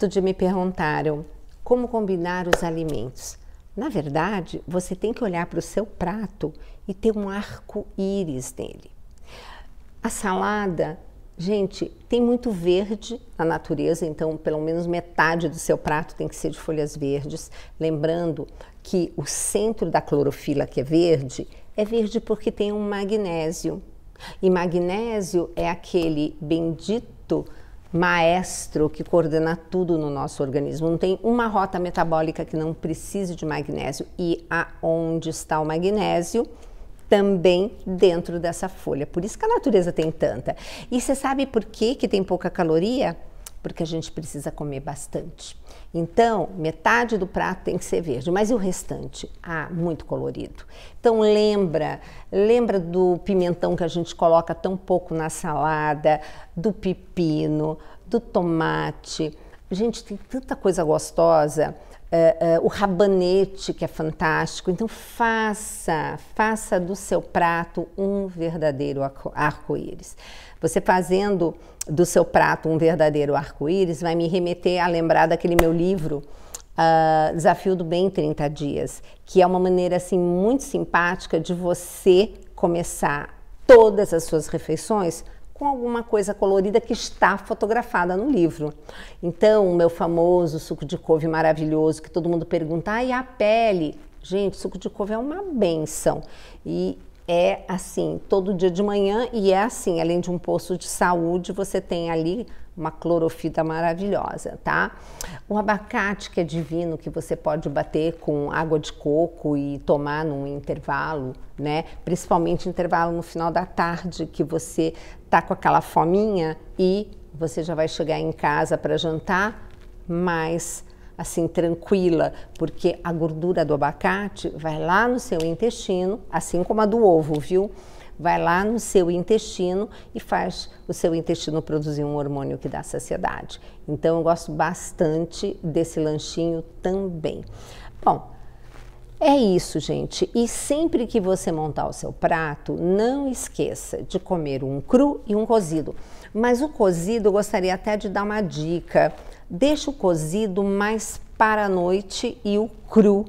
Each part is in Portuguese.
Outro dia me perguntaram como combinar os alimentos. Na verdade, você tem que olhar para o seu prato e ter um arco-íris nele. A salada, gente, tem muito verde na natureza, então pelo menos metade do seu prato tem que ser de folhas verdes. Lembrando que o centro da clorofila, que é verde, é verde porque tem um magnésio. E magnésio é aquele bendito maestro que coordena tudo no nosso organismo. Não tem uma rota metabólica que não precise de magnésio e aonde está o magnésio também dentro dessa folha. Por isso que a natureza tem tanta. E você sabe por que que tem pouca caloria? porque a gente precisa comer bastante. Então, metade do prato tem que ser verde, mas e o restante? Ah, muito colorido. Então lembra, lembra do pimentão que a gente coloca tão pouco na salada, do pepino, do tomate, gente, tem tanta coisa gostosa. É, é, o rabanete, que é fantástico. Então, faça, faça do seu prato um verdadeiro arco-íris. Você fazendo do seu prato um verdadeiro arco-íris vai me remeter a lembrar daquele meu livro. Uh, Desafio do Bem 30 Dias, que é uma maneira assim muito simpática de você começar todas as suas refeições com alguma coisa colorida que está fotografada no livro. Então, o meu famoso suco de couve maravilhoso que todo mundo pergunta: "Ai, ah, a pele?". Gente, suco de couve é uma benção. E é assim, todo dia de manhã e é assim, além de um posto de saúde, você tem ali uma clorofita maravilhosa, tá? O abacate que é divino, que você pode bater com água de coco e tomar num intervalo, né? Principalmente intervalo no final da tarde, que você tá com aquela fominha e você já vai chegar em casa para jantar mas assim tranquila, porque a gordura do abacate vai lá no seu intestino, assim como a do ovo, viu? Vai lá no seu intestino e faz o seu intestino produzir um hormônio que dá saciedade. Então eu gosto bastante desse lanchinho também. Bom, é isso, gente. E sempre que você montar o seu prato, não esqueça de comer um cru e um cozido. Mas o cozido eu gostaria até de dar uma dica Deixa o cozido mais para a noite e o cru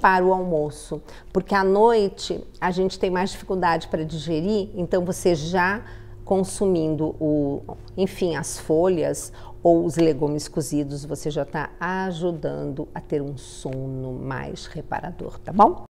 para o almoço, porque à noite a gente tem mais dificuldade para digerir, então você já consumindo o, enfim, as folhas ou os legumes cozidos, você já está ajudando a ter um sono mais reparador, tá bom?